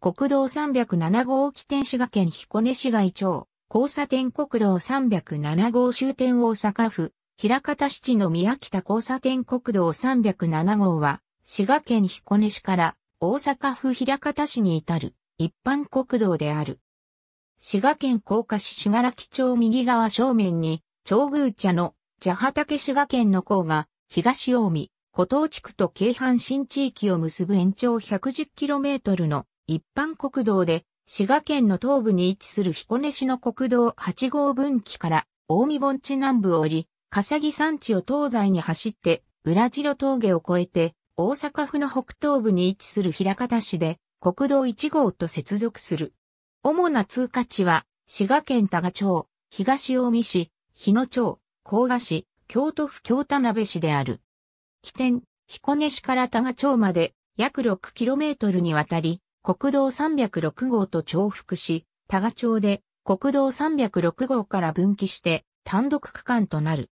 国道307号起点滋賀県彦根市街町、交差点国道307号終点大阪府、平方市地の宮北交差点国道307号は、滋賀県彦根市から大阪府平方市に至る一般国道である。滋賀県甲賀市滋賀木町右側正面に、長宮茶の茶畑滋賀県の甲賀、東近江、古東地区と京阪新地域を結ぶ延長 110km の一般国道で、滋賀県の東部に位置する彦根市の国道8号分岐から、近江盆地南部を降り、笠木山地を東西に走って、裏白峠を越えて、大阪府の北東部に位置する平方市で、国道1号と接続する。主な通過地は、滋賀県多賀町、東近江市、日野町、甲賀市、京都府京田辺市である。起点、彦根市から多賀町まで約 6km にわたり、国道306号と重複し、多賀町で国道306号から分岐して単独区間となる。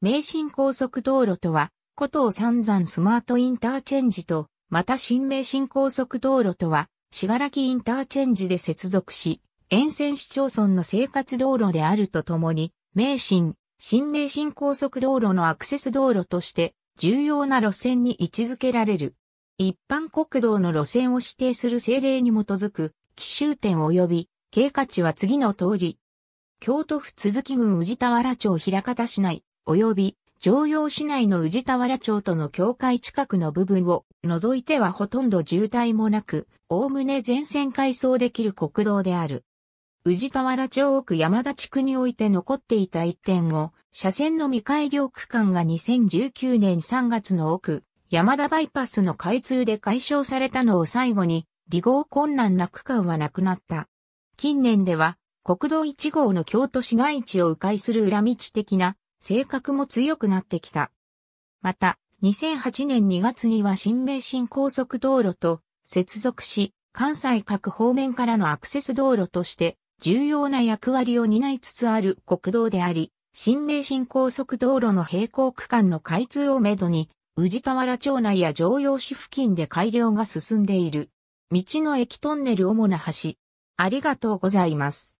名神高速道路とは、古東三山スマートインターチェンジと、また新名神高速道路とは、しがらきインターチェンジで接続し、沿線市町村の生活道路であるとともに、名神、新名神高速道路のアクセス道路として、重要な路線に位置づけられる。一般国道の路線を指定する政令に基づく、奇襲点及び、経過値は次の通り。京都府鈴木郡宇治田原町平方市内、及び、常用市内の宇治田原町との境界近くの部分を除いてはほとんど渋滞もなく、おおむね全線改装できる国道である。宇治田原町奥山田地区において残っていた1を、車線の未改良区間が2019年3月の奥、山田バイパスの開通で解消されたのを最後に、離合困難な区間はなくなった。近年では、国道1号の京都市街地を迂回する裏道的な性格も強くなってきた。また、2008年2月には新名神高速道路と接続し、関西各方面からのアクセス道路として重要な役割を担いつつある国道であり、新名神高速道路の並行区間の開通をめどに、宇治田原町内や常用市付近で改良が進んでいる。道の駅トンネル主な橋。ありがとうございます。